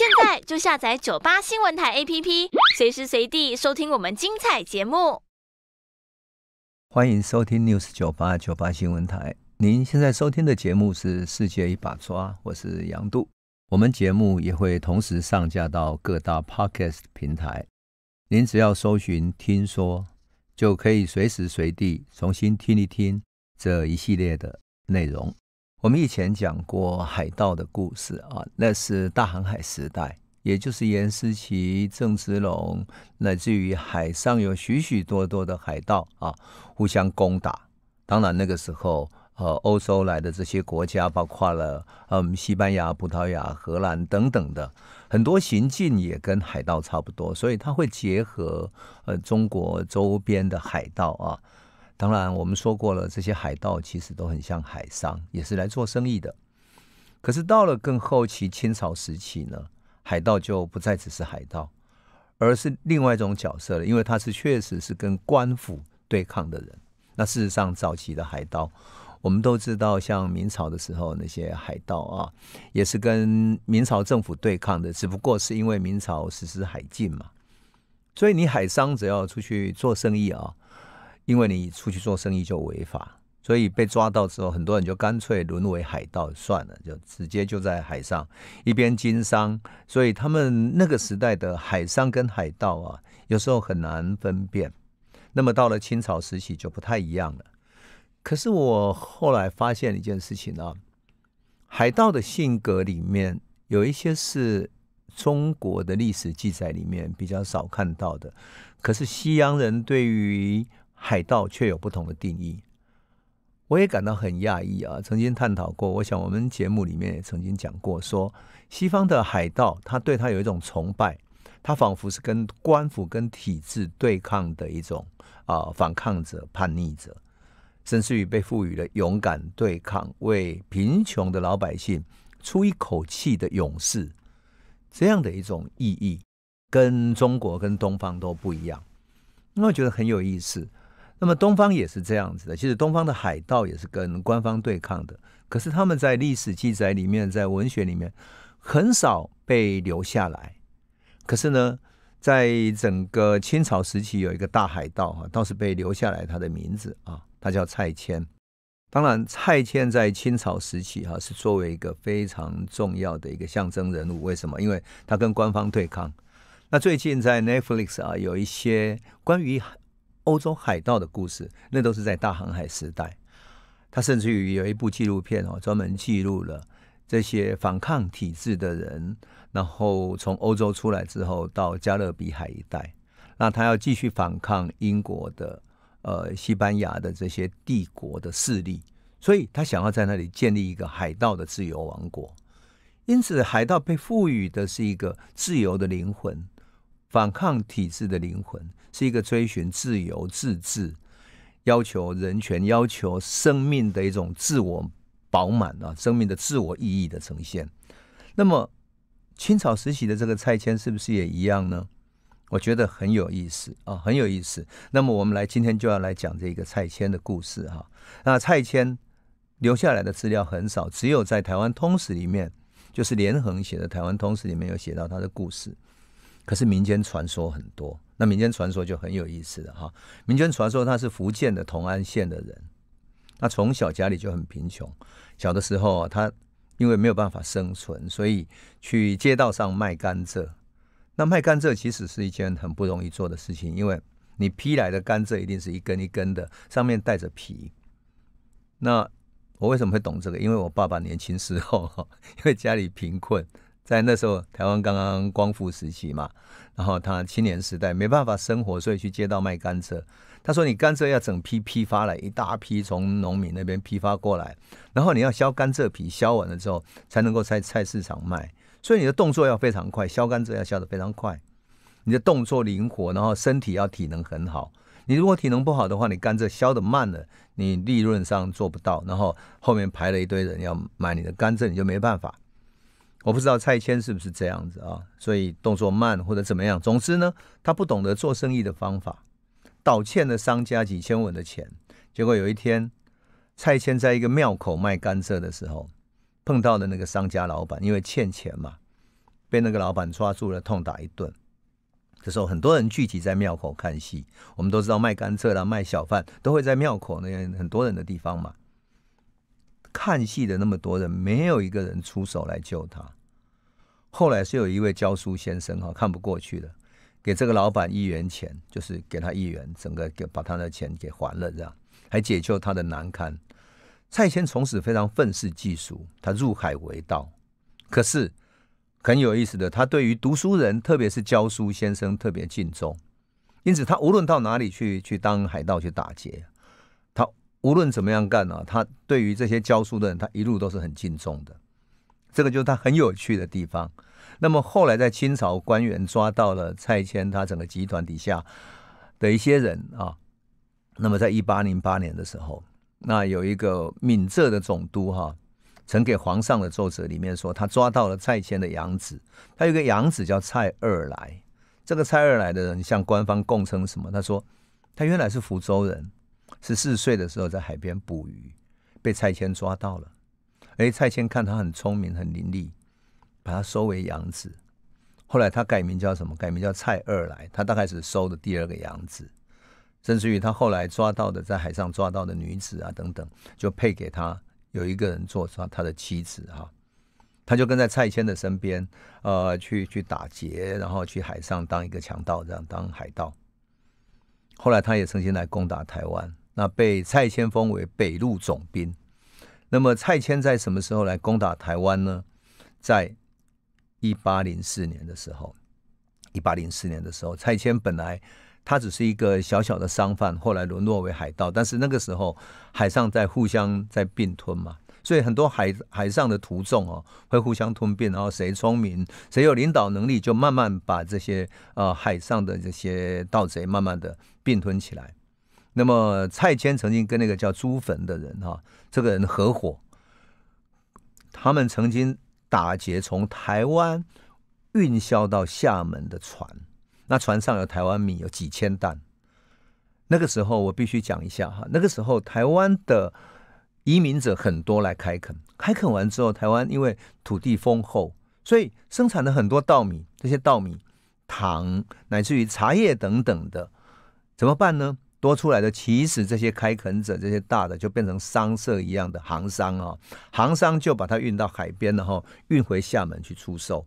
现在就下载九八新闻台 APP，随时随地收听我们精彩节目。欢迎收听 News 九八九八新闻台，您现在收听的节目是《世界一把抓》，我是杨度。我们节目也会同时上架到各大 Podcast 平台，您只要搜寻“听说”，就可以随时随地重新听一听这一系列的内容。我们以前讲过海盗的故事啊，那是大航海时代，也就是严思齐、郑芝龙，乃至于海上有许许多多的海盗啊，互相攻打。当然那个时候，呃，欧洲来的这些国家，包括了嗯西班牙、葡萄牙、荷兰等等的，很多行径也跟海盗差不多，所以他会结合呃中国周边的海盗啊。当然，我们说过了，这些海盗其实都很像海商，也是来做生意的。可是到了更后期，清朝时期呢，海盗就不再只是海盗，而是另外一种角色了，因为他是确实是跟官府对抗的人。那事实上，早期的海盗，我们都知道，像明朝的时候那些海盗啊，也是跟明朝政府对抗的，只不过是因为明朝实施海禁嘛。所以，你海商只要出去做生意啊。因为你出去做生意就违法，所以被抓到之后，很多人就干脆沦为海盗算了，就直接就在海上一边经商。所以他们那个时代的海商跟海盗啊，有时候很难分辨。那么到了清朝时期就不太一样了。可是我后来发现一件事情呢，海盗的性格里面有一些是中国的历史记载里面比较少看到的，可是西洋人对于海盗却有不同的定义，我也感到很讶异啊！曾经探讨过，我想我们节目里面也曾经讲过，说西方的海盗，他对他有一种崇拜，他仿佛是跟官府跟体制对抗的一种啊反抗者、叛逆者，甚至于被赋予了勇敢对抗、为贫穷的老百姓出一口气的勇士这样的一种意义，跟中国跟东方都不一样。那我觉得很有意思。那么东方也是这样子的，其实东方的海盗也是跟官方对抗的，可是他们在历史记载里面，在文学里面很少被留下来。可是呢，在整个清朝时期，有一个大海盗啊，倒是被留下来他的名字啊，他叫蔡牵。当然，蔡牵在清朝时期哈是作为一个非常重要的一个象征人物。为什么？因为他跟官方对抗。那最近在 Netflix 啊有一些关于。欧洲海盗的故事，那都是在大航海时代。他甚至于有一部纪录片哦，专门记录了这些反抗体制的人，然后从欧洲出来之后，到加勒比海一带，那他要继续反抗英国的、呃西班牙的这些帝国的势力，所以他想要在那里建立一个海盗的自由王国。因此，海盗被赋予的是一个自由的灵魂。反抗体制的灵魂，是一个追寻自由、自治，要求人权、要求生命的一种自我饱满啊，生命的自我意义的呈现。那么，清朝时期的这个拆迁是不是也一样呢？我觉得很有意思啊，很有意思。那么，我们来今天就要来讲这个拆迁的故事哈。那拆迁留下来的资料很少，只有在《台湾通史》里面，就是连横写的《台湾通史》里面有写到他的故事。可是民间传说很多，那民间传说就很有意思了哈。民间传说他是福建的同安县的人，那从小家里就很贫穷，小的时候他因为没有办法生存，所以去街道上卖甘蔗。那卖甘蔗其实是一件很不容易做的事情，因为你批来的甘蔗一定是一根一根的，上面带着皮。那我为什么会懂这个？因为我爸爸年轻时候哈，因为家里贫困。在那时候，台湾刚刚光复时期嘛，然后他青年时代没办法生活，所以去街道卖甘蔗。他说：“你甘蔗要整批批发来，一大批从农民那边批发过来，然后你要削甘蔗皮，削完了之后才能够在菜市场卖。所以你的动作要非常快，削甘蔗要削得非常快，你的动作灵活，然后身体要体能很好。你如果体能不好的话，你甘蔗削得慢了，你利润上做不到，然后后面排了一堆人要买你的甘蔗，你就没办法。”我不知道蔡谦是不是这样子啊，所以动作慢或者怎么样。总之呢，他不懂得做生意的方法，倒欠了商家几千文的钱。结果有一天，蔡谦在一个庙口卖甘蔗的时候，碰到了那个商家老板，因为欠钱嘛，被那个老板抓住了，痛打一顿。这时候很多人聚集在庙口看戏，我们都知道卖甘蔗啦、卖小贩都会在庙口那些很多人的地方嘛。看戏的那么多人，没有一个人出手来救他。后来是有一位教书先生哈，看不过去了，给这个老板一元钱，就是给他一元，整个给把他的钱给还了，这样还解救他的难堪。蔡谦从此非常愤世嫉俗，他入海为盗。可是很有意思的，他对于读书人，特别是教书先生，特别敬重，因此他无论到哪里去，去当海盗去打劫。无论怎么样干呢，他对于这些教书的人，他一路都是很敬重的。这个就是他很有趣的地方。那么后来在清朝官员抓到了蔡谦，他整个集团底下的一些人啊。那么在一八零八年的时候，那有一个闽浙的总督哈，呈给皇上的奏折里面说，他抓到了蔡谦的养子，他有个养子叫蔡二来。这个蔡二来的人向官方供称什么？他说他原来是福州人。十四岁的时候，在海边捕鱼，被蔡牵抓到了。哎，蔡牵看他很聪明、很伶俐，把他收为养子。后来他改名叫什么？改名叫蔡二来。他大概是收的第二个养子。甚至于他后来抓到的，在海上抓到的女子啊等等，就配给他有一个人做他他的妻子哈。他就跟在蔡牵的身边，呃，去去打劫，然后去海上当一个强盗，这样当海盗。后来他也曾经来攻打台湾。那被蔡牵封为北路总兵。那么蔡牵在什么时候来攻打台湾呢？在1804年的时候。1804年的时候，蔡牵本来他只是一个小小的商贩，后来沦落为海盗。但是那个时候海上在互相在并吞嘛，所以很多海海上的途众哦会互相吞并，然后谁聪明谁有领导能力，就慢慢把这些呃海上的这些盗贼慢慢的并吞起来。那么蔡谦曾经跟那个叫朱坟的人哈，这个人合伙，他们曾经打劫从台湾运销到厦门的船，那船上有台湾米，有几千担。那个时候我必须讲一下哈，那个时候台湾的移民者很多来开垦，开垦完之后，台湾因为土地丰厚，所以生产了很多稻米，这些稻米、糖，乃至于茶叶等等的，怎么办呢？多出来的，其实这些开垦者，这些大的就变成商社一样的行商啊，行商就把它运到海边然后运回厦门去出售。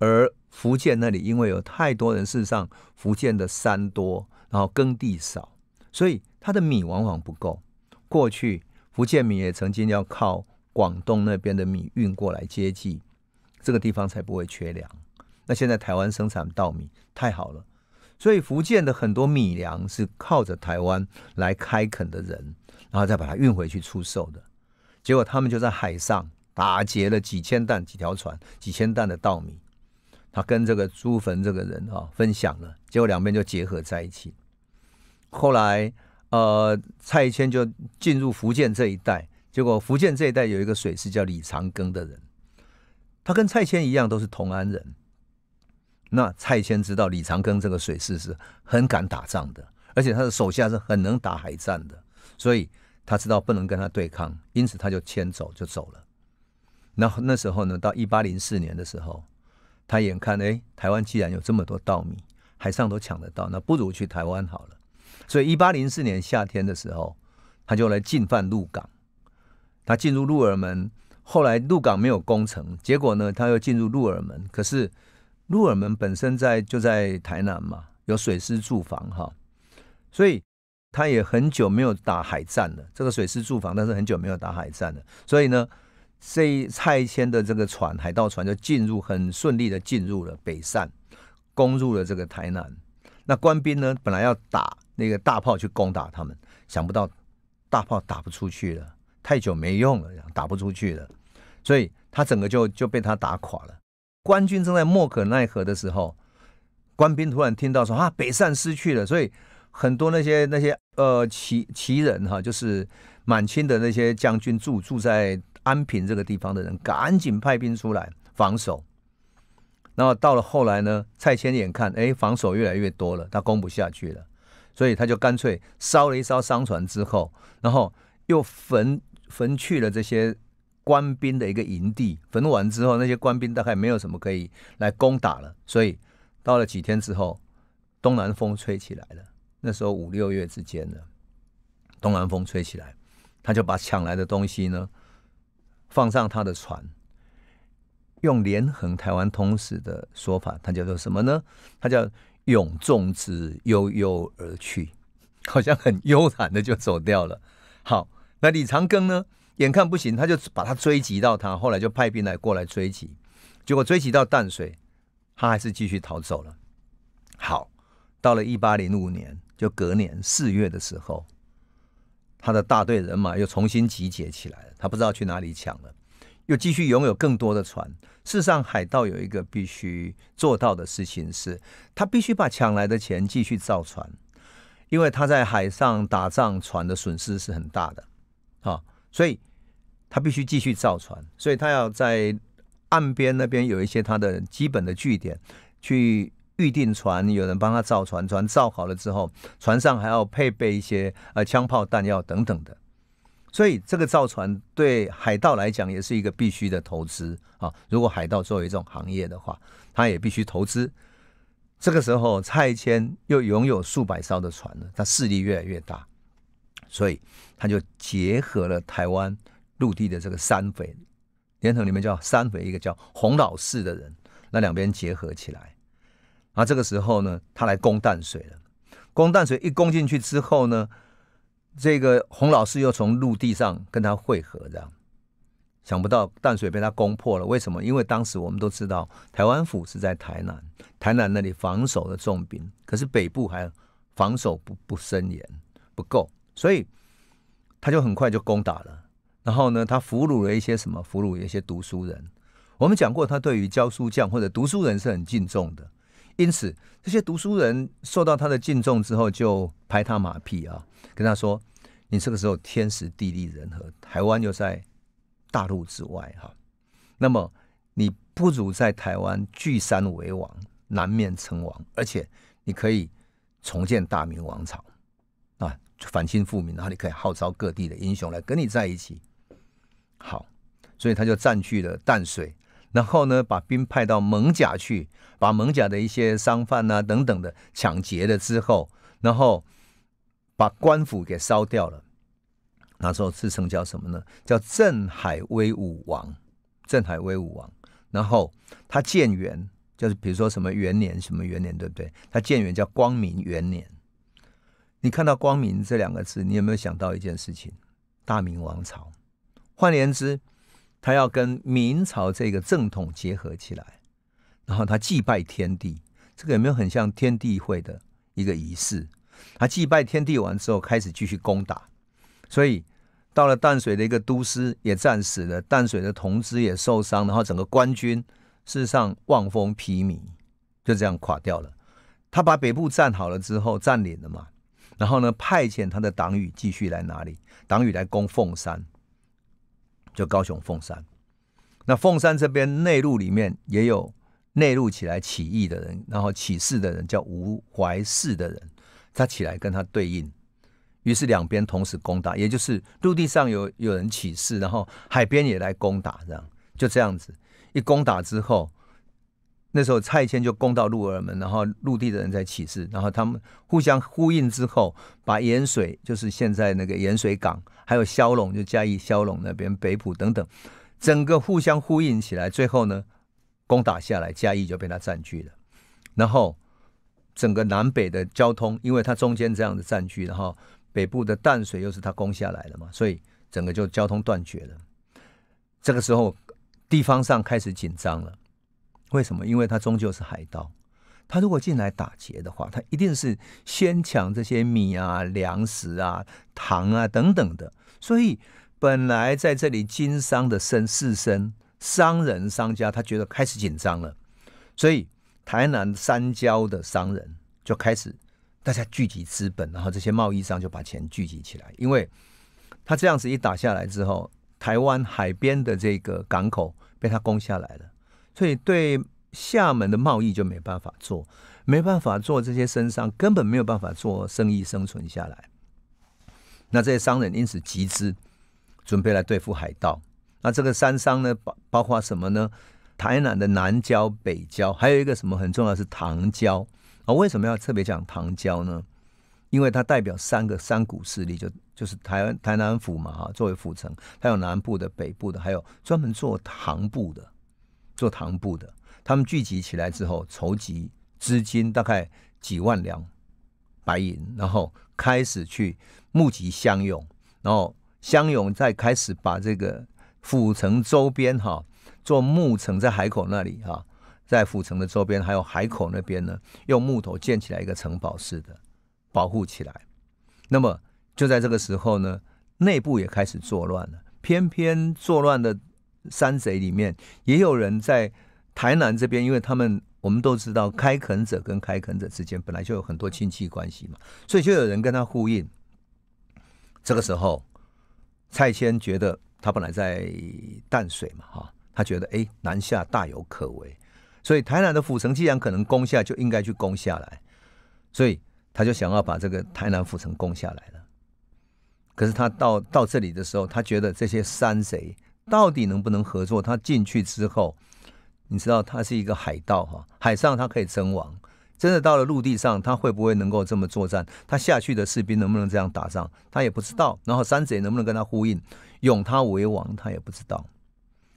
而福建那里因为有太多人，事实上福建的山多，然后耕地少，所以它的米往往不够。过去福建米也曾经要靠广东那边的米运过来接济，这个地方才不会缺粮。那现在台湾生产稻米太好了。所以福建的很多米粮是靠着台湾来开垦的人，然后再把它运回去出售的。结果他们就在海上打劫了几千担、几条船、几千担的稻米，他跟这个朱坟这个人啊分享了。结果两边就结合在一起。后来呃，蔡谦就进入福建这一带，结果福建这一带有一个水师叫李长庚的人，他跟蔡谦一样都是同安人。那蔡牵知道李长庚这个水师是很敢打仗的，而且他的手下是很能打海战的，所以他知道不能跟他对抗，因此他就迁走就走了。那那时候呢，到一八零四年的时候，他眼看哎，台湾既然有这么多稻米，海上都抢得到，那不如去台湾好了。所以一八零四年夏天的时候，他就来进犯鹿港，他进入鹿耳门，后来鹿港没有攻城，结果呢，他又进入鹿耳门，可是。鹿耳门本身在就在台南嘛，有水师驻防哈，所以他也很久没有打海战了。这个水师驻防，但是很久没有打海战了，所以呢，这拆迁的这个船，海盗船就进入很顺利的进入了北汕，攻入了这个台南。那官兵呢，本来要打那个大炮去攻打他们，想不到大炮打不出去了，太久没用了，打不出去了，所以他整个就就被他打垮了。官军正在莫可奈何的时候，官兵突然听到说啊，北上失去了，所以很多那些那些呃旗旗人哈，就是满清的那些将军住住在安平这个地方的人，赶紧派兵出来防守。然后到了后来呢，蔡牵眼看哎防守越来越多了，他攻不下去了，所以他就干脆烧了一烧商船之后，然后又焚焚去了这些。官兵的一个营地，焚完之后，那些官兵大概没有什么可以来攻打了，所以到了几天之后，东南风吹起来了。那时候五六月之间呢，东南风吹起来，他就把抢来的东西呢放上他的船，用连横《台湾通史》的说法，他叫做什么呢？他叫“永纵之悠悠而去”，好像很悠然的就走掉了。好，那李长庚呢？眼看不行，他就把他追击到他，后来就派兵来过来追击，结果追击到淡水，他还是继续逃走了。好，到了一八零五年，就隔年四月的时候，他的大队人马又重新集结起来了，他不知道去哪里抢了，又继续拥有更多的船。世上海盗有一个必须做到的事情是，他必须把抢来的钱继续造船，因为他在海上打仗，船的损失是很大的。啊。所以，他必须继续造船，所以他要在岸边那边有一些他的基本的据点，去预定船，有人帮他造船。船造好了之后，船上还要配备一些呃枪炮弹药等等的。所以，这个造船对海盗来讲也是一个必须的投资啊。如果海盗作为一种行业的话，他也必须投资。这个时候，蔡牵又拥有数百艘的船了，他势力越来越大。所以他就结合了台湾陆地的这个山匪，连同里面叫山匪一个叫洪老四的人，那两边结合起来。那这个时候呢，他来攻淡水了。攻淡水一攻进去之后呢，这个洪老四又从陆地上跟他汇合，这样想不到淡水被他攻破了。为什么？因为当时我们都知道台湾府是在台南，台南那里防守的重兵，可是北部还防守不不森严，不够。所以，他就很快就攻打了。然后呢，他俘虏了一些什么？俘虏一些读书人。我们讲过，他对于教书匠或者读书人是很敬重的。因此，这些读书人受到他的敬重之后，就拍他马屁啊，跟他说：“你这个时候天时地利人和，台湾又在大陆之外哈，那么你不如在台湾聚山为王，南面称王，而且你可以重建大明王朝。”反清复明，然后你可以号召各地的英雄来跟你在一起。好，所以他就占据了淡水，然后呢，把兵派到蒙甲去，把蒙甲的一些商贩啊等等的抢劫了之后，然后把官府给烧掉了。那时候自称叫什么呢？叫镇海威武王，镇海威武王。然后他建元，就是比如说什么元年，什么元年，对不对？他建元叫光明元年。你看到“光明”这两个字，你有没有想到一件事情？大明王朝，换言之，他要跟明朝这个正统结合起来，然后他祭拜天地，这个有没有很像天地会的一个仪式？他祭拜天地完之后，开始继续攻打，所以到了淡水的一个都师也战死了，淡水的同知也受伤，然后整个官军事实上望风披靡，就这样垮掉了。他把北部占好了之后，占领了嘛？然后呢，派遣他的党羽继续来哪里？党羽来攻凤山，就高雄凤山。那凤山这边内陆里面也有内陆起来起义的人，然后起事的人叫吴怀世的人，他起来跟他对应，于是两边同时攻打，也就是陆地上有有人起事，然后海边也来攻打，这样就这样子一攻打之后。那时候蔡牵就攻到鹿耳门，然后陆地的人在起事，然后他们互相呼应之后，把盐水就是现在那个盐水港，还有骁龙就嘉义骁龙那边、北浦等等，整个互相呼应起来，最后呢攻打下来，嘉义就被他占据了。然后整个南北的交通，因为他中间这样的占据，然后北部的淡水又是他攻下来的嘛，所以整个就交通断绝了。这个时候地方上开始紧张了。为什么？因为他终究是海盗，他如果进来打劫的话，他一定是先抢这些米啊、粮食啊、糖啊等等的。所以本来在这里经商的绅士绅、商人、商家，他觉得开始紧张了。所以台南三郊的商人就开始大家聚集资本，然后这些贸易商就把钱聚集起来。因为他这样子一打下来之后，台湾海边的这个港口被他攻下来了。所以对厦门的贸易就没办法做，没办法做这些生商根本没有办法做生意生存下来。那这些商人因此集资，准备来对付海盗。那这个山商呢包包括什么呢？台南的南郊、北郊，还有一个什么很重要是唐郊啊？为什么要特别讲唐郊呢？因为它代表三个三股势力，就就是台湾台南府嘛哈，作为府城，它有南部的、北部的，还有专门做唐布的。做糖布的，他们聚集起来之后，筹集资金大概几万两白银，然后开始去募集乡勇，然后乡勇再开始把这个府城周边哈，做木城，在海口那里啊，在府城的周边还有海口那边呢，用木头建起来一个城堡似的保护起来。那么就在这个时候呢，内部也开始作乱了，偏偏作乱的。山贼里面也有人在台南这边，因为他们我们都知道开垦者跟开垦者之间本来就有很多亲戚关系嘛，所以就有人跟他呼应。这个时候，蔡谦觉得他本来在淡水嘛，哈，他觉得哎，南下大有可为，所以台南的府城既然可能攻下，就应该去攻下来，所以他就想要把这个台南府城攻下来了。可是他到到这里的时候，他觉得这些山贼。到底能不能合作？他进去之后，你知道他是一个海盗哈，海上他可以称王，真的到了陆地上，他会不会能够这么作战？他下去的士兵能不能这样打仗？他也不知道。然后山贼能不能跟他呼应，拥他为王？他也不知道。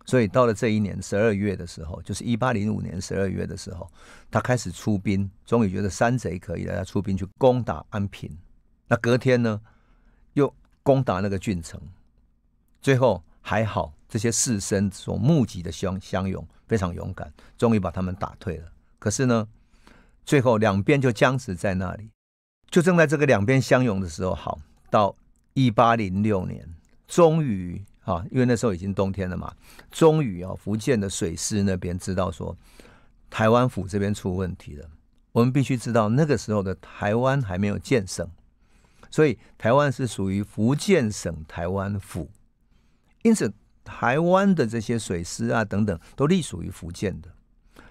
所以到了这一年十二月的时候，就是一八零五年十二月的时候，他开始出兵，终于觉得山贼可以，了，他出兵去攻打安平。那隔天呢，又攻打那个郡城，最后。还好，这些士绅所募集的相相勇非常勇敢，终于把他们打退了。可是呢，最后两边就僵持在那里。就正在这个两边相拥的时候，好，到一八零六年，终于啊，因为那时候已经冬天了嘛，终于啊，福建的水师那边知道说，台湾府这边出问题了。我们必须知道，那个时候的台湾还没有建省，所以台湾是属于福建省台湾府。因此，台湾的这些水师啊等等，都隶属于福建的。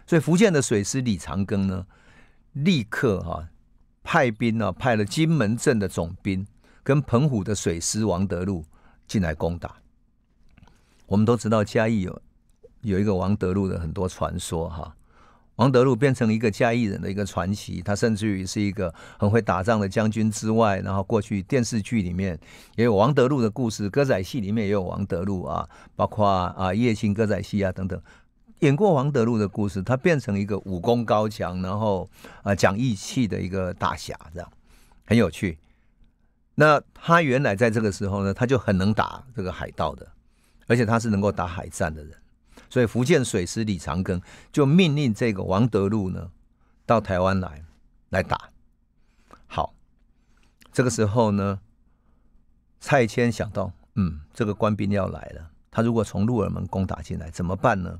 所以，福建的水师李长庚呢，立刻哈派兵啊，派了金门镇的总兵跟澎湖的水师王德禄进来攻打。我们都知道嘉义有有一个王德禄的很多传说哈。王德禄变成一个侠义人的一个传奇，他甚至于是一个很会打仗的将军之外，然后过去电视剧里面也有王德禄的故事，歌仔戏里面也有王德禄啊，包括啊叶青歌仔戏啊等等，演过王德禄的故事，他变成一个武功高强，然后啊讲义气的一个大侠，这样很有趣。那他原来在这个时候呢，他就很能打这个海盗的，而且他是能够打海战的人。所以福建水师李长庚就命令这个王德禄呢，到台湾来，来打。好，这个时候呢，蔡牵想到，嗯，这个官兵要来了，他如果从鹿耳门攻打进来怎么办呢？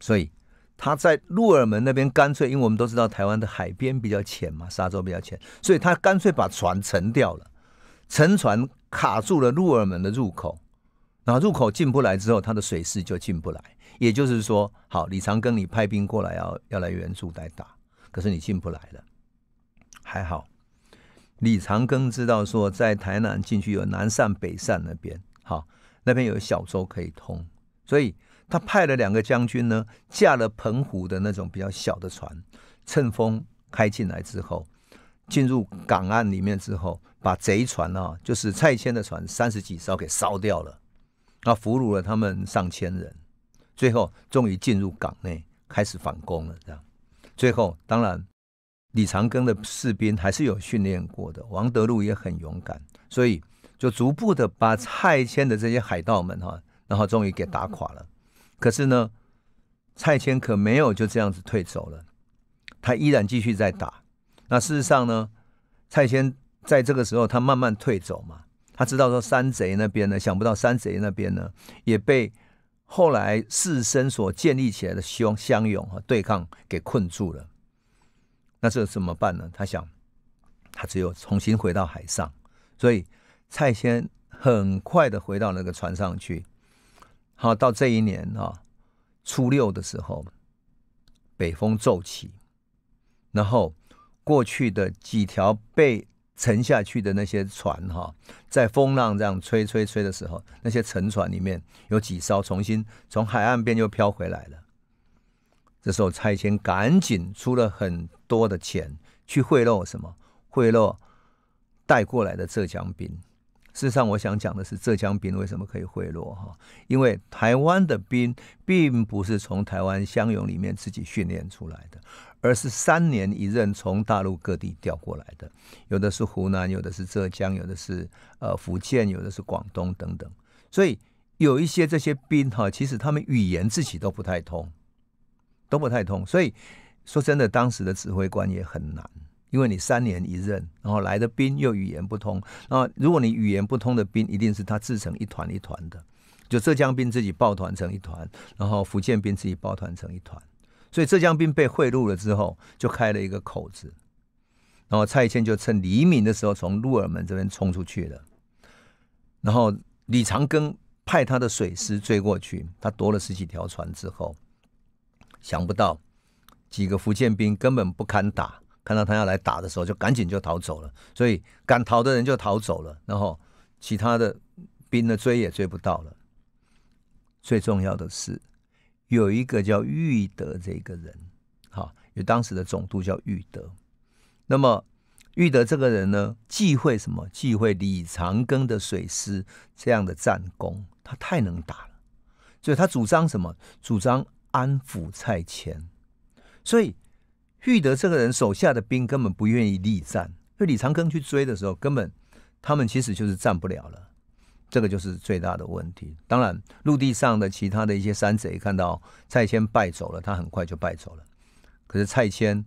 所以他在鹿耳门那边干脆，因为我们都知道台湾的海边比较浅嘛，沙洲比较浅，所以他干脆把船沉掉了，沉船卡住了鹿耳门的入口。那入口进不来之后，他的水势就进不来。也就是说，好，李长庚你派兵过来要要来援助来打，可是你进不来了。还好，李长庚知道说，在台南进去有南汕、北汕那边，好，那边有小舟可以通，所以他派了两个将军呢，架了澎湖的那种比较小的船，乘风开进来之后，进入港岸里面之后，把贼船啊，就是蔡牵的船三十几艘给烧掉了。那俘虏了他们上千人，最后终于进入港内开始反攻了。这样，最后当然李长庚的士兵还是有训练过的，王德禄也很勇敢，所以就逐步的把蔡牵的这些海盗们哈，然后终于给打垮了。可是呢，蔡牵可没有就这样子退走了，他依然继续在打。那事实上呢，蔡牵在这个时候他慢慢退走嘛。他知道说山贼那边呢，想不到山贼那边呢，也被后来士绅所建立起来的相相勇和对抗给困住了。那这怎么办呢？他想，他只有重新回到海上。所以蔡先很快的回到那个船上去。好，到这一年啊初六的时候，北风骤起，然后过去的几条被。沉下去的那些船，哈，在风浪这样吹、吹、吹的时候，那些沉船里面有几艘重新从海岸边又飘回来了。这时候拆迁赶紧出了很多的钱去贿赂什么贿赂带过来的浙江兵。事实上，我想讲的是浙江兵为什么可以贿赂哈？因为台湾的兵并不是从台湾乡勇里面自己训练出来的。而是三年一任，从大陆各地调过来的，有的是湖南，有的是浙江，有的是呃福建，有的是广东等等。所以有一些这些兵哈，其实他们语言自己都不太通，都不太通。所以说真的，当时的指挥官也很难，因为你三年一任，然后来的兵又语言不通，那如果你语言不通的兵，一定是他自成一团一团的。就浙江兵自己抱团成一团，然后福建兵自己抱团成一团。所以浙江兵被贿赂了之后，就开了一个口子，然后蔡牵就趁黎明的时候从鹿耳门这边冲出去了，然后李长庚派他的水师追过去，他夺了十几条船之后，想不到几个福建兵根本不堪打，看到他要来打的时候就赶紧就逃走了，所以敢逃的人就逃走了，然后其他的兵呢追也追不到了，最重要的是。有一个叫玉德这个人，好，有当时的总督叫玉德。那么玉德这个人呢，忌讳什么？忌讳李长庚的水师这样的战功，他太能打了，所以他主张什么？主张安抚、蔡迁。所以玉德这个人手下的兵根本不愿意力战，就李长庚去追的时候，根本他们其实就是战不了了。这个就是最大的问题。当然，陆地上的其他的一些山贼看到蔡牵败走了，他很快就败走了。可是蔡牵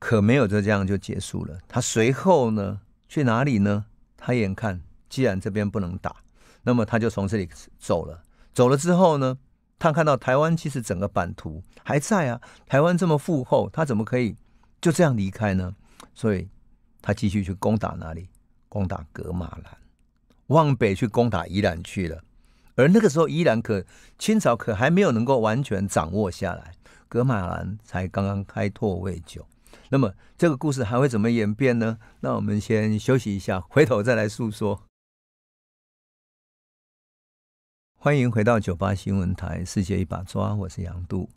可没有就这样就结束了。他随后呢去哪里呢？他眼看既然这边不能打，那么他就从这里走了。走了之后呢，他看到台湾其实整个版图还在啊。台湾这么富厚，他怎么可以就这样离开呢？所以，他继续去攻打哪里？攻打格马兰。往北去攻打伊兰去了，而那个时候伊兰可清朝可还没有能够完全掌握下来，格马兰才刚刚开拓未久。那么这个故事还会怎么演变呢？那我们先休息一下，回头再来诉说。欢迎回到九八新闻台，世界一把抓，我是杨度。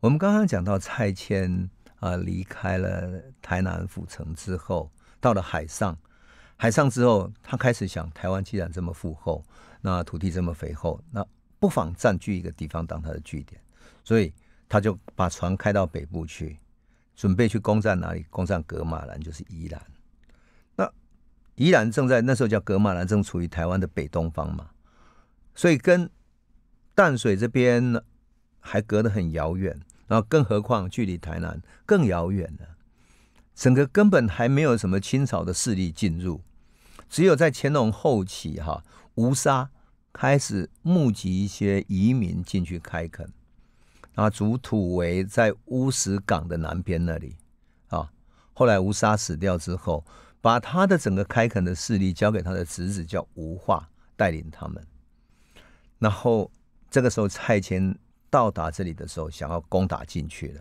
我们刚刚讲到蔡牵啊离开了台南府城之后，到了海上。海上之后，他开始想：台湾既然这么富厚，那土地这么肥厚，那不妨占据一个地方当他的据点。所以他就把船开到北部去，准备去攻占哪里？攻占噶玛兰，就是宜兰。那宜兰正在那时候叫噶玛兰，正处于台湾的北东方嘛，所以跟淡水这边还隔得很遥远，然后更何况距离台南更遥远了。整个根本还没有什么清朝的势力进入。只有在乾隆后期，哈，吴沙开始募集一些移民进去开垦，啊，主土围在乌石港的南边那里。啊，后来吴沙死掉之后，把他的整个开垦的势力交给他的侄子叫吴化带领他们。然后这个时候，蔡牵到达这里的时候，想要攻打进去了。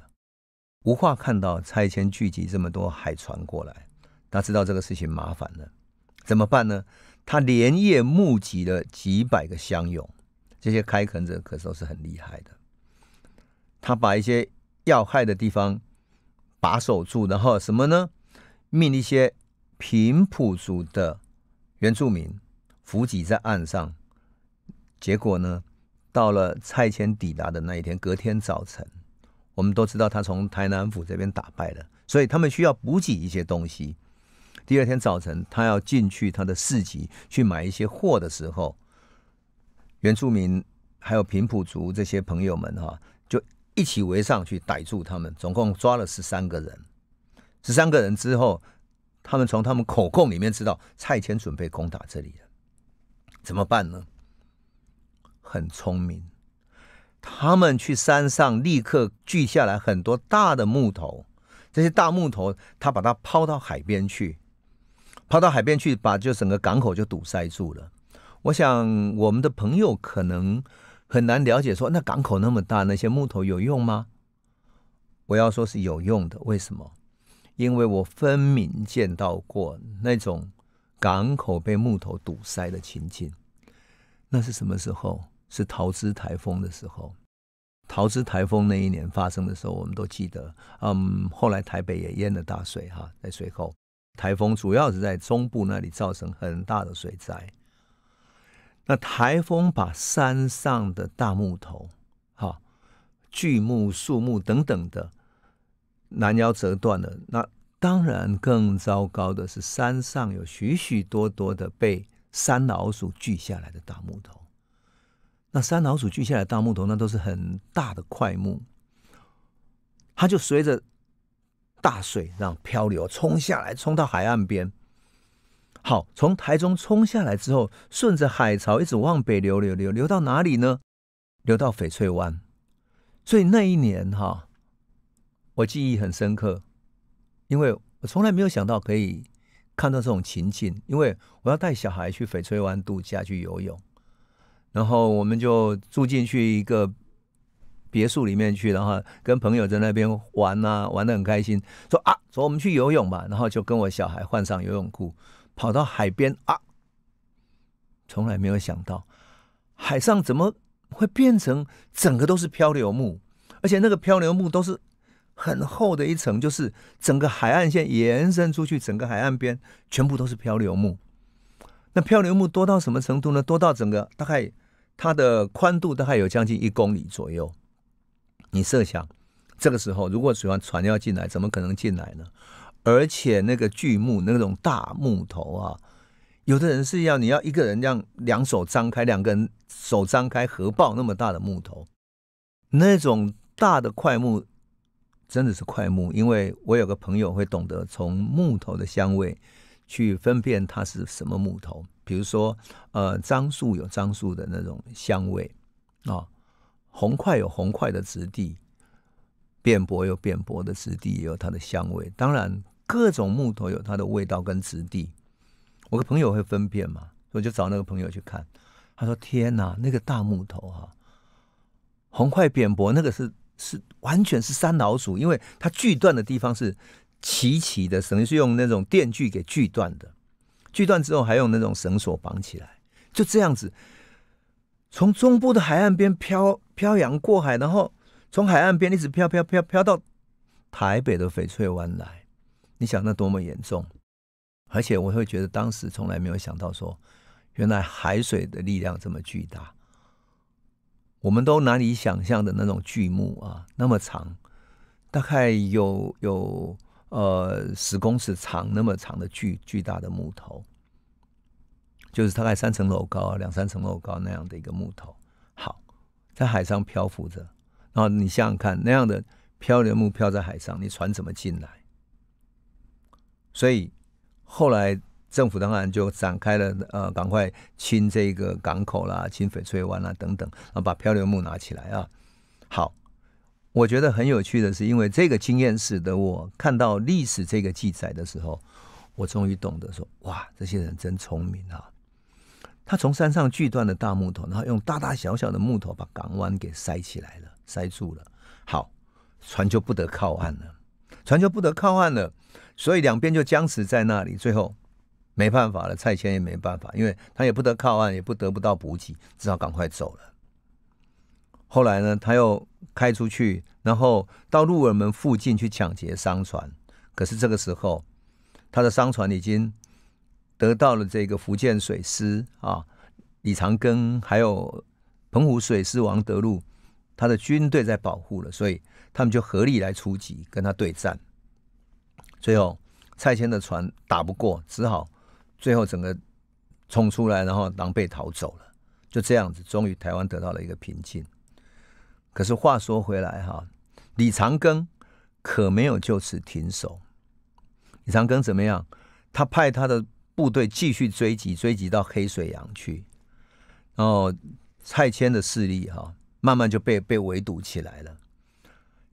吴化看到蔡牵聚集这么多海船过来，他知道这个事情麻烦了。怎么办呢？他连夜募集了几百个乡勇，这些开垦者可都是很厉害的。他把一些要害的地方把守住，然后什么呢？命一些平埔族的原住民伏击在岸上。结果呢，到了蔡迁抵达的那一天，隔天早晨，我们都知道他从台南府这边打败了，所以他们需要补给一些东西。第二天早晨，他要进去他的市集去买一些货的时候，原住民还有平埔族这些朋友们哈，就一起围上去逮住他们，总共抓了十三个人。十三个人之后，他们从他们口供里面知道蔡牵准备攻打这里了，怎么办呢？很聪明，他们去山上立刻锯下来很多大的木头，这些大木头他把它抛到海边去。跑到海边去，把就整个港口就堵塞住了。我想我们的朋友可能很难了解，说那港口那么大，那些木头有用吗？我要说是有用的。为什么？因为我分明见到过那种港口被木头堵塞的情景。那是什么时候？是桃枝台风的时候。桃枝台风那一年发生的时候，我们都记得。嗯，后来台北也淹了大水哈，在水后。台风主要是在中部那里造成很大的水灾。那台风把山上的大木头、哈巨木、树木等等的拦腰折断了。那当然更糟糕的是，山上有许许多多的被山老鼠锯下来的大木头。那山老鼠锯下来大木头，那都是很大的块木，它就随着。大水让漂流冲下来，冲到海岸边。好，从台中冲下来之后，顺着海潮一直往北流，流，流，流到哪里呢？流到翡翠湾。所以那一年哈，我记忆很深刻，因为我从来没有想到可以看到这种情景，因为我要带小孩去翡翠湾度假去游泳，然后我们就住进去一个。别墅里面去，然后跟朋友在那边玩啊，玩的很开心。说啊，走，我们去游泳吧，然后就跟我小孩换上游泳裤，跑到海边啊，从来没有想到海上怎么会变成整个都是漂流木，而且那个漂流木都是很厚的一层，就是整个海岸线延伸出去，整个海岸边全部都是漂流木。那漂流木多到什么程度呢？多到整个大概它的宽度大概有将近一公里左右。你设想，这个时候如果喜欢船要进来，怎么可能进来呢？而且那个巨木，那种大木头啊，有的人是要你要一个人这样两手张开，两个人手张开合抱那么大的木头，那种大的块木真的是块木。因为我有个朋友会懂得从木头的香味去分辨它是什么木头，比如说呃樟树有樟树的那种香味啊。红块有红块的质地，扁薄有扁薄的质地，也有它的香味。当然，各种木头有它的味道跟质地。我的朋友会分辨嘛，我就找那个朋友去看。他说：“天哪，那个大木头哈，红块扁薄，那个是是完全是山老鼠，因为它锯断的地方是齐齐的，等于是用那种电锯给锯断的。锯断之后，还用那种绳索绑起来，就这样子。”从中部的海岸边漂漂洋过海，然后从海岸边一直漂漂漂漂到台北的翡翠湾来，你想那多么严重？而且我会觉得当时从来没有想到说，原来海水的力量这么巨大，我们都难以想象的那种巨木啊，那么长，大概有有呃十公尺长那么长的巨巨大的木头。就是大概三层楼高、两三层楼高那样的一个木头，好，在海上漂浮着。然后你想想看，那样的漂流木漂在海上，你船怎么进来？所以后来政府当然就展开了，呃，赶快清这个港口啦、清翡翠湾啦等等，然后把漂流木拿起来啊。好，我觉得很有趣的是，因为这个经验使得我看到历史这个记载的时候，我终于懂得说：哇，这些人真聪明啊！他从山上锯断的大木头，然后用大大小小的木头把港湾给塞起来了，塞住了。好，船就不得靠岸了，船就不得靠岸了。所以两边就僵持在那里，最后没办法了，蔡牵也没办法，因为他也不得靠岸，也不得不到补给，只好赶快走了。后来呢，他又开出去，然后到鹿耳门附近去抢劫商船。可是这个时候，他的商船已经。得到了这个福建水师啊，李长庚还有澎湖水师王德禄，他的军队在保护了，所以他们就合力来出击，跟他对战。最后蔡牵的船打不过，只好最后整个冲出来，然后狼狈逃走了。就这样子，终于台湾得到了一个平静。可是话说回来哈，李长庚可没有就此停手。李长庚怎么样？他派他的。部队继续追击，追击到黑水洋去，然后蔡牵的势力哈，慢慢就被被围堵起来了。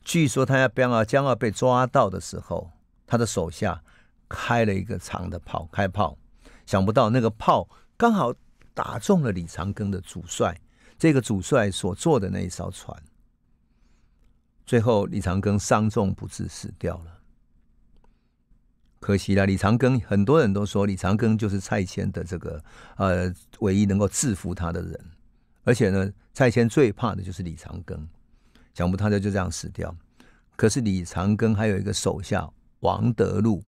据说他要将要将要被抓到的时候，他的手下开了一个长的炮开炮，想不到那个炮刚好打中了李长庚的主帅，这个主帅所坐的那一艘船。最后，李长庚伤重不治，死掉了。可惜了，李长庚，很多人都说李长庚就是蔡牵的这个呃唯一能够制服他的人，而且呢，蔡牵最怕的就是李长庚，想不到他就这样死掉。可是李长庚还有一个手下王德禄，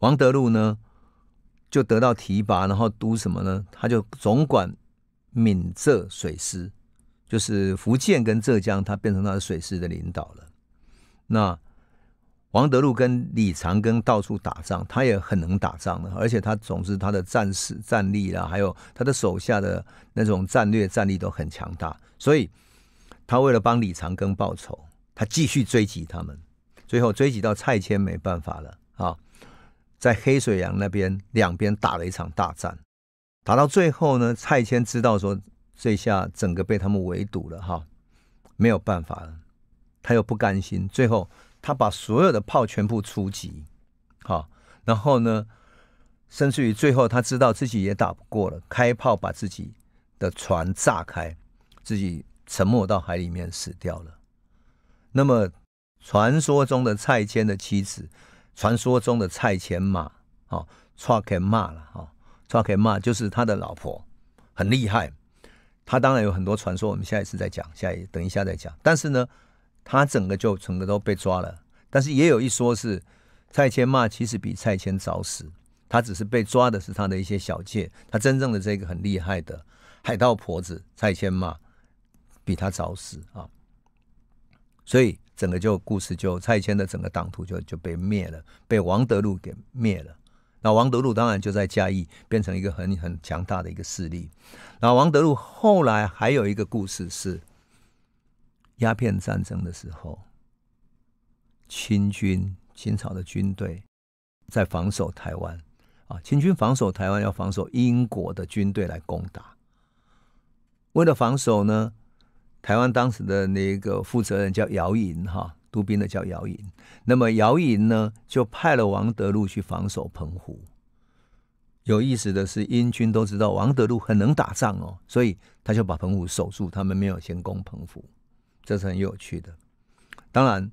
王德禄呢就得到提拔，然后督什么呢？他就总管闽浙水师，就是福建跟浙江，他变成他的水师的领导了。那。王德禄跟李长庚到处打仗，他也很能打仗的，而且他总是他的战士战力啦，还有他的手下的那种战略战力都很强大，所以他为了帮李长庚报仇，他继续追击他们，最后追击到蔡牵没办法了啊，在黑水洋那边两边打了一场大战，打到最后呢，蔡牵知道说这下整个被他们围堵了哈，没有办法了，他又不甘心，最后。他把所有的炮全部出击，好，然后呢，甚至于最后他知道自己也打不过了，开炮把自己的船炸开，自己沉没到海里面死掉了。那么，传说中的蔡牵的妻子，传说中的蔡牵马，哦 t r u 了，哦 t r u 就是他的老婆，很厉害。他当然有很多传说，我们下一次再讲，下一等一下再讲。但是呢。他整个就整个都被抓了，但是也有一说是蔡千骂其实比蔡千早死，他只是被抓的是他的一些小妾，他真正的这个很厉害的海盗婆子蔡千骂比他早死啊，所以整个就故事就蔡千的整个党徒就就被灭了，被王德禄给灭了。那王德禄当然就在嘉义变成一个很很强大的一个势力。然后王德禄后来还有一个故事是。鸦片战争的时候，清军、清朝的军队在防守台湾啊。清军防守台湾，要防守英国的军队来攻打。为了防守呢，台湾当时的那个负责人叫姚莹哈，督兵的叫姚莹。那么姚莹呢，就派了王德禄去防守澎湖。有意思的是，英军都知道王德禄很能打仗哦，所以他就把澎湖守住，他们没有先攻澎湖。这是很有趣的，当然，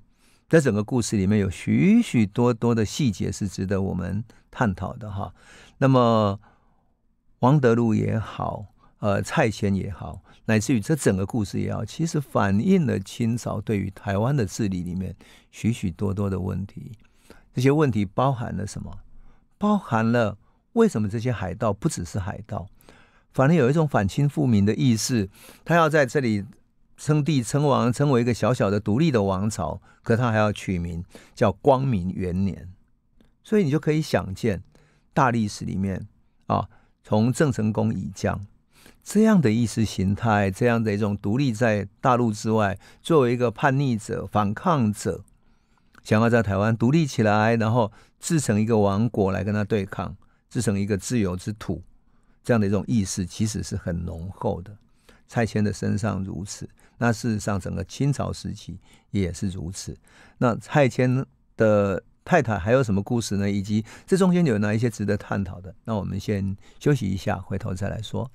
在整个故事里面有许许多多的细节是值得我们探讨的哈。那么，王德禄也好，呃，蔡牵也好，乃至于这整个故事也好，其实反映了清朝对于台湾的治理里面许许多多的问题。这些问题包含了什么？包含了为什么这些海盗不只是海盗，反而有一种反清复明的意识，他要在这里。称帝、称王，称为一个小小的独立的王朝，可他还要取名叫“光明元年”，所以你就可以想见，大历史里面啊，从郑成功以降，这样的意识形态，这样的一种独立在大陆之外，作为一个叛逆者、反抗者，想要在台湾独立起来，然后自成一个王国来跟他对抗，自成一个自由之土，这样的一种意识，其实是很浓厚的。蔡牵的身上如此。那事实上，整个清朝时期也是如此。那蔡牵的太太还有什么故事呢？以及这中间有哪一些值得探讨的？那我们先休息一下，回头再来说。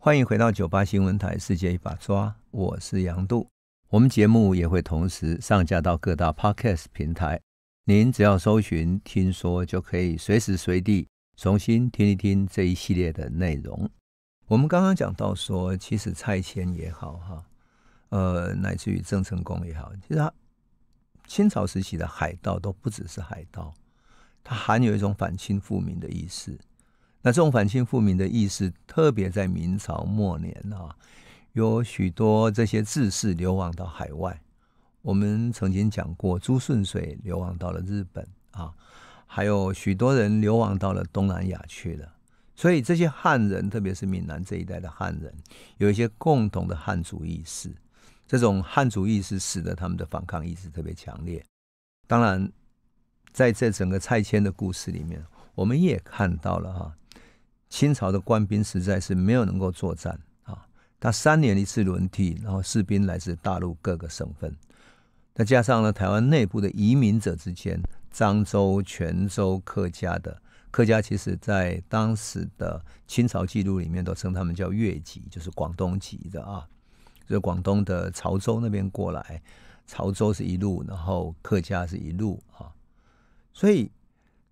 欢迎回到九八新闻台《世界一把抓》，我是杨度。我们节目也会同时上架到各大 Podcast 平台，您只要搜寻“听说”，就可以随时随地重新听一听这一系列的内容。我们刚刚讲到说，其实拆迁也好哈，呃，乃至于郑成功也好，其实他清朝时期的海盗都不只是海盗，它含有一种反清复明的意思。那这种反清复明的意思，特别在明朝末年啊，有许多这些志士流亡到海外。我们曾经讲过，朱顺水流亡到了日本啊，还有许多人流亡到了东南亚去了。所以这些汉人，特别是闽南这一代的汉人，有一些共同的汉族意识，这种汉族意识使得他们的反抗意识特别强烈。当然，在这整个拆迁的故事里面，我们也看到了哈，清朝的官兵实在是没有能够作战啊。他三年一次轮替，然后士兵来自大陆各个省份，再加上呢台湾内部的移民者之间，漳州、泉州客家的。客家其实在当时的清朝记录里面，都称他们叫粤籍，就是广东籍的啊，就是广东的潮州那边过来，潮州是一路，然后客家是一路啊，所以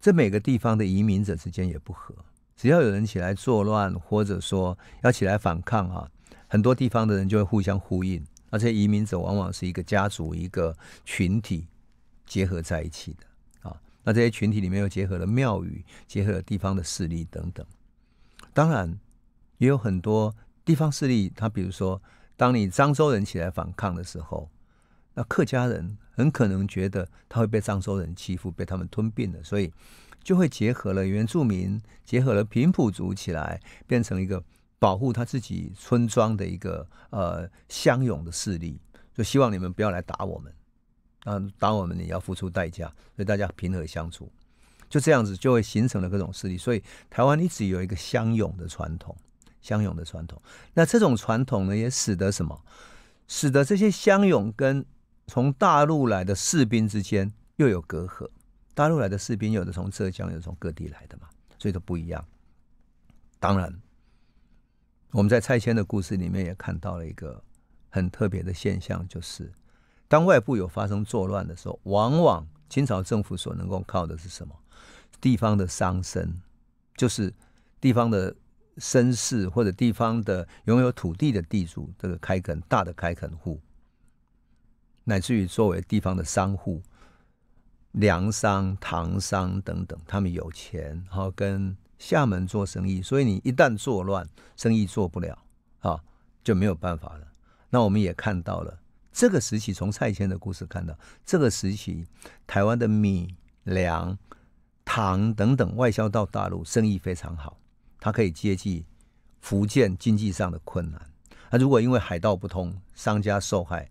这每个地方的移民者之间也不和，只要有人起来作乱，或者说要起来反抗啊，很多地方的人就会互相呼应，而且移民者往往是一个家族、一个群体结合在一起的。那这些群体里面又结合了庙宇，结合了地方的势力等等。当然，也有很多地方势力。他比如说，当你漳州人起来反抗的时候，那客家人很可能觉得他会被漳州人欺负，被他们吞并了，所以就会结合了原住民，结合了平埔族起来，变成一个保护他自己村庄的一个呃乡勇的势力，就希望你们不要来打我们。嗯，打我们也要付出代价，所以大家平和相处，就这样子就会形成了各种势力。所以台湾一直有一个相勇的传统，相勇的传统。那这种传统呢，也使得什么？使得这些乡勇跟从大陆来的士兵之间又有隔阂。大陆来的士兵有的从浙江，有的从各地来的嘛，所以都不一样。当然，我们在拆迁的故事里面也看到了一个很特别的现象，就是。当外部有发生作乱的时候，往往清朝政府所能够靠的是什么？地方的商绅，就是地方的绅士或者地方的拥有土地的地主，这个开垦大的开垦户，乃至于作为地方的商户、粮商、糖商等等，他们有钱，然后跟厦门做生意，所以你一旦作乱，生意做不了啊，就没有办法了。那我们也看到了。这个时期，从蔡牵的故事看到，这个时期台湾的米、粮、糖等等外销到大陆，生意非常好。他可以接济福建经济上的困难。那如果因为海道不通，商家受害，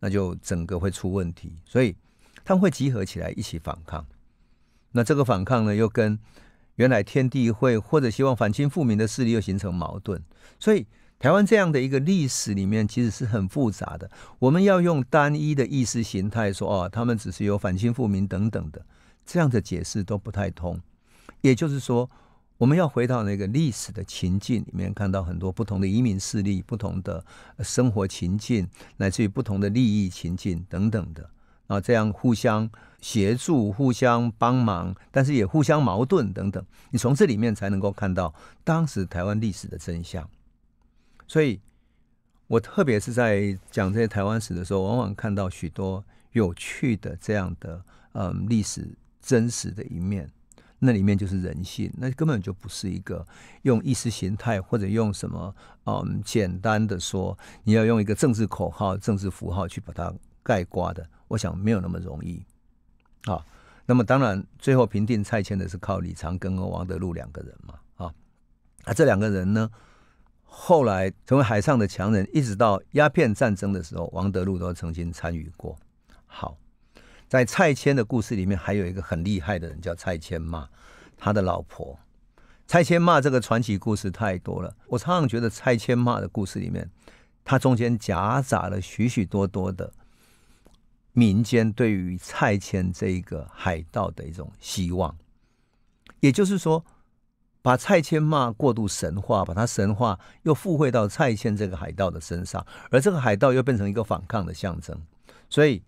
那就整个会出问题。所以他们会集合起来一起反抗。那这个反抗呢，又跟原来天地会或者希望反清复明的势力又形成矛盾。所以。台湾这样的一个历史里面，其实是很复杂的。我们要用单一的意识形态说哦，他们只是有反清复明等等的这样的解释都不太通。也就是说，我们要回到那个历史的情境里面，看到很多不同的移民势力、不同的生活情境，乃至于不同的利益情境等等的啊，这样互相协助、互相帮忙，但是也互相矛盾等等。你从这里面才能够看到当时台湾历史的真相。所以，我特别是在讲这些台湾史的时候，往往看到许多有趣的这样的嗯历史真实的一面。那里面就是人性，那根本就不是一个用意识形态或者用什么嗯简单的说，你要用一个政治口号、政治符号去把它盖刮的。我想没有那么容易。啊，那么当然，最后评定拆迁的是靠李长庚和王德禄两个人嘛。啊，啊，这两个人呢？后来成为海上的强人，一直到鸦片战争的时候，王德禄都曾经参与过。好，在蔡牵的故事里面，还有一个很厉害的人叫蔡牵骂，他的老婆。蔡牵骂这个传奇故事太多了，我常常觉得蔡牵骂的故事里面，它中间夹杂了许许多多的民间对于蔡牵这一个海盗的一种希望，也就是说。把蔡牵骂过度神话，把他神话，又附会到蔡牵这个海盗的身上，而这个海盗又变成一个反抗的象征，所以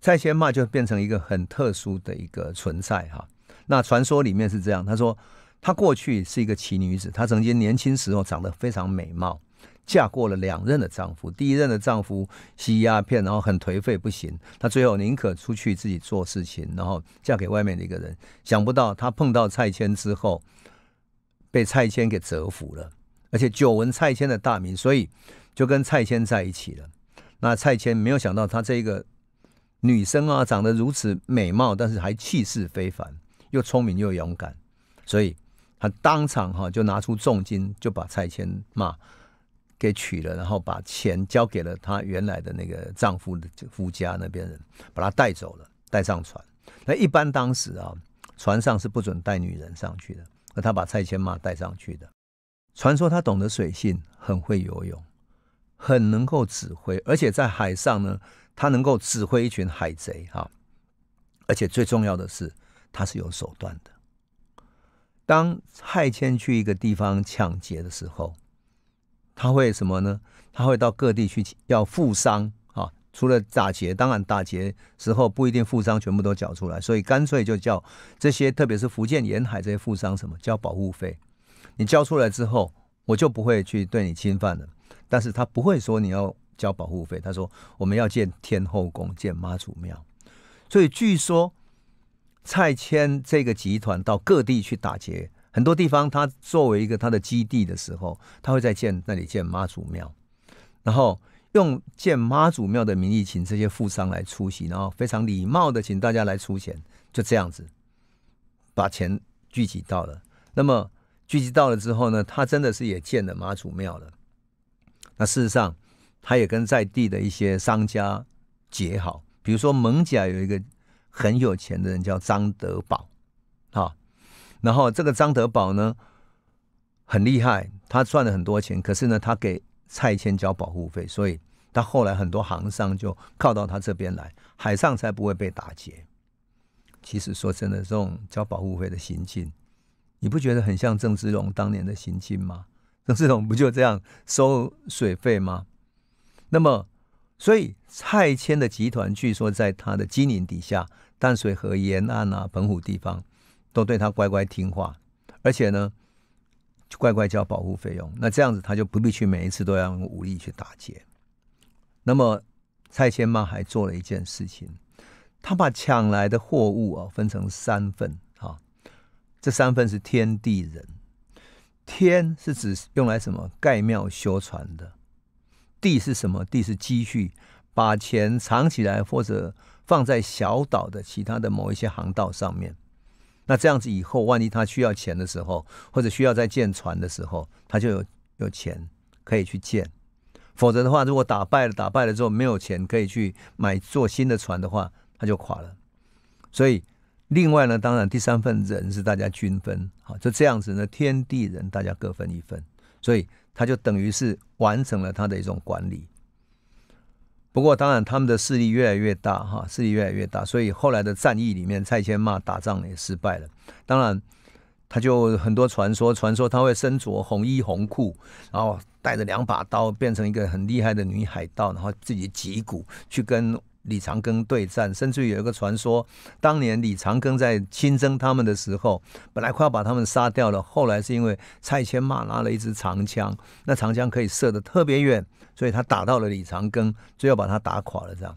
蔡牵骂就变成一个很特殊的一个存在哈。那传说里面是这样，他说他过去是一个奇女子，她曾经年轻时候长得非常美貌，嫁过了两任的丈夫，第一任的丈夫吸鸦片，然后很颓废不行，她最后宁可出去自己做事情，然后嫁给外面的一个人，想不到她碰到蔡牵之后。被蔡牵给折服了，而且久闻蔡牵的大名，所以就跟蔡牵在一起了。那蔡牵没有想到，她这个女生啊，长得如此美貌，但是还气势非凡，又聪明又勇敢，所以她当场哈就拿出重金，就把蔡牵嘛给娶了，然后把钱交给了她原来的那个丈夫的夫家那边人，把她带走了，带上船。那一般当时啊，船上是不准带女人上去的。和他把蔡千妈带上去的，传说他懂得水性，很会游泳，很能够指挥，而且在海上呢，他能够指挥一群海贼哈，而且最重要的是，他是有手段的。当蔡牵去一个地方抢劫的时候，他会什么呢？他会到各地去要富商。除了打劫，当然打劫时候不一定富商全部都缴出来，所以干脆就叫这些，特别是福建沿海这些富商什么交保护费。你交出来之后，我就不会去对你侵犯了。但是他不会说你要交保护费，他说我们要建天后宫，建妈祖庙。所以据说，蔡牵这个集团到各地去打劫，很多地方他作为一个他的基地的时候，他会在建那里建妈祖庙，然后。用建妈祖庙的名义，请这些富商来出席，然后非常礼貌的请大家来出钱，就这样子把钱聚集到了。那么聚集到了之后呢，他真的是也建了妈祖庙了。那事实上，他也跟在地的一些商家结好，比如说蒙甲有一个很有钱的人叫张德宝，哈，然后这个张德宝呢很厉害，他赚了很多钱，可是呢，他给。拆迁交保护费，所以他后来很多行商就靠到他这边来，海上才不会被打劫。其实说真的，这种交保护费的行径，你不觉得很像郑芝龙当年的行径吗？郑芝龙不就这样收水费吗？那么，所以蔡迁的集团据说在他的经营底下，淡水河沿岸啊、澎湖地方都对他乖乖听话，而且呢。乖乖交保护费用，那这样子他就不必去每一次都要用武力去打劫。那么蔡千妈还做了一件事情，他把抢来的货物啊分成三份啊，这三份是天地人。天是指用来什么盖庙修船的，地是什么？地是积蓄，把钱藏起来或者放在小岛的其他的某一些航道上面。那这样子以后，万一他需要钱的时候，或者需要在建船的时候，他就有有钱可以去建。否则的话，如果打败了，打败了之后没有钱可以去买做新的船的话，他就垮了。所以，另外呢，当然第三份人是大家均分，好，就这样子呢，天地人大家各分一份，所以他就等于是完成了他的一种管理。不过，当然他们的势力越来越大，哈，势力越来越大，所以后来的战役里面，蔡牵骂打仗也失败了。当然，他就很多传说，传说他会身着红衣红裤，然后带着两把刀，变成一个很厉害的女海盗，然后自己击鼓去跟。李长庚对战，甚至有一个传说，当年李长庚在亲征他们的时候，本来快要把他们杀掉了，后来是因为蔡牵骂拿了一支长枪，那长枪可以射的特别远，所以他打到了李长庚，最后把他打垮了，这样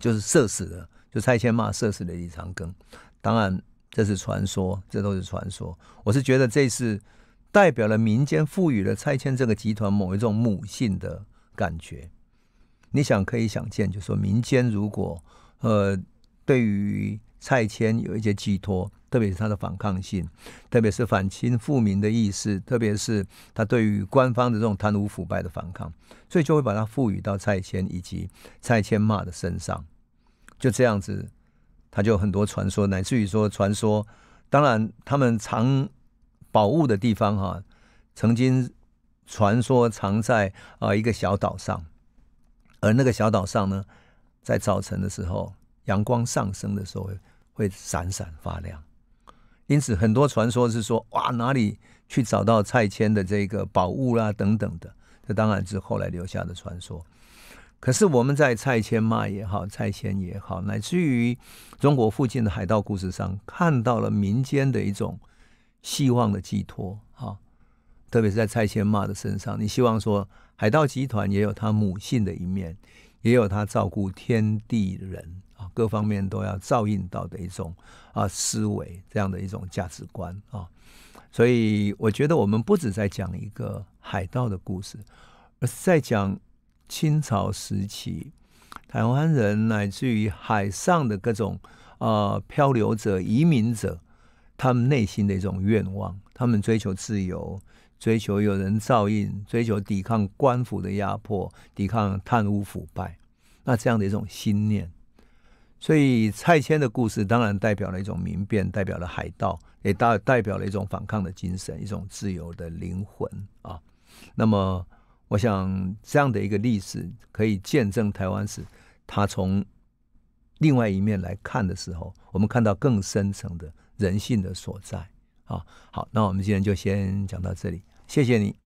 就是射死了，就蔡牵骂射死了李长庚。当然这是传说，这都是传说。我是觉得这是代表了民间赋予了蔡牵这个集团某一种母性的感觉。你想可以想见，就说民间如果呃对于拆迁有一些寄托，特别是他的反抗性，特别是反清复明的意识，特别是他对于官方的这种贪污腐败的反抗，所以就会把它赋予到拆迁以及拆迁骂的身上，就这样子，他就很多传说，乃至于说传说，当然他们藏宝物的地方哈，曾经传说藏在啊一个小岛上。而那个小岛上呢，在早晨的时候，阳光上升的时候会闪闪发亮。因此，很多传说是说：哇，哪里去找到蔡牵的这个宝物啦等等的。这当然是后来留下的传说。可是我们在蔡牵骂也好，蔡牵也好，乃至于中国附近的海盗故事上，看到了民间的一种希望的寄托啊。特别是在蔡牵骂的身上，你希望说。海盗集团也有他母性的一面，也有他照顾天地人啊，各方面都要照应到的一种啊思维，这样的一种价值观啊。所以，我觉得我们不止在讲一个海盗的故事，而在讲清朝时期台湾人，乃至于海上的各种啊漂流者、移民者，他们内心的一种愿望，他们追求自由。追求有人照应，追求抵抗官府的压迫，抵抗贪污腐败，那这样的一种心念。所以，蔡牵的故事当然代表了一种民变，代表了海盗，也代代表了一种反抗的精神，一种自由的灵魂啊。那么，我想这样的一个历史，可以见证台湾史。他从另外一面来看的时候，我们看到更深层的人性的所在啊。好，那我们今天就先讲到这里。谢谢你。